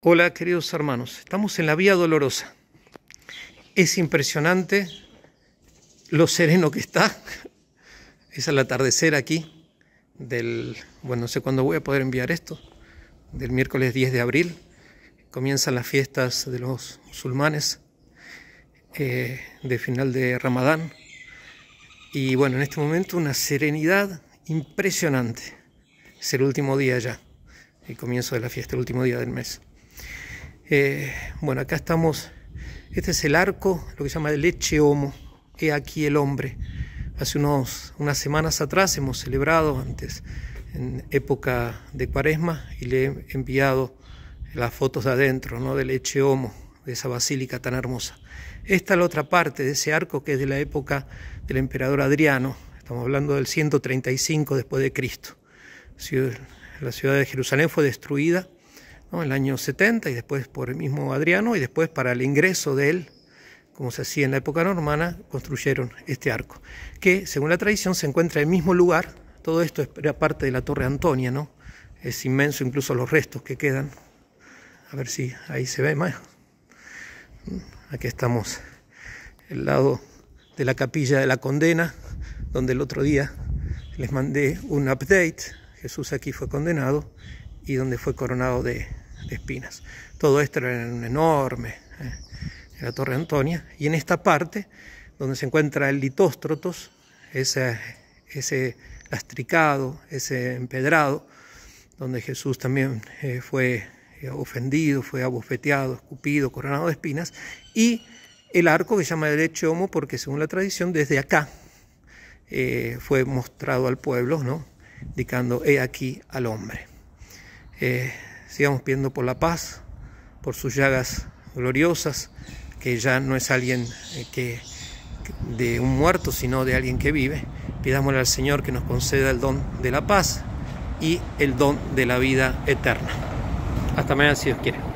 Hola queridos hermanos, estamos en la vía dolorosa. Es impresionante lo sereno que está. Es el atardecer aquí del, bueno, no sé cuándo voy a poder enviar esto, del miércoles 10 de abril. Comienzan las fiestas de los musulmanes eh, de final de Ramadán. Y bueno, en este momento una serenidad impresionante. Es el último día ya, el comienzo de la fiesta, el último día del mes. Eh, bueno, acá estamos, este es el arco, lo que se llama el leche homo, he aquí el hombre. Hace unos, unas semanas atrás hemos celebrado, antes, en época de cuaresma, y le he enviado las fotos de adentro, ¿no? del leche homo, de esa basílica tan hermosa. Esta es la otra parte de ese arco que es de la época del emperador Adriano, estamos hablando del 135 después de Cristo. La ciudad de Jerusalén fue destruida en el año 70 y después por el mismo Adriano y después para el ingreso de él, como se hacía en la época normana, construyeron este arco, que según la tradición se encuentra en el mismo lugar, todo esto era parte de la Torre Antonia, ¿no? es inmenso incluso los restos que quedan, a ver si ahí se ve más, mm, aquí estamos, el lado de la capilla de la condena, donde el otro día les mandé un update, Jesús aquí fue condenado y donde fue coronado de, de espinas. Todo esto era enorme eh, la Torre Antonia. Y en esta parte, donde se encuentra el litóstrotos, ese, ese lastricado, ese empedrado, donde Jesús también eh, fue eh, ofendido, fue abofeteado, escupido, coronado de espinas, y el arco que se llama derecho homo porque según la tradición desde acá fue mostrado al pueblo, ¿no? indicando he aquí al hombre sigamos pidiendo por la paz, por sus llagas gloriosas, que ya no es alguien eh, que, de un muerto, sino de alguien que vive. Pidámosle al Señor que nos conceda el don de la paz y el don de la vida eterna. Hasta mañana si Dios quiere.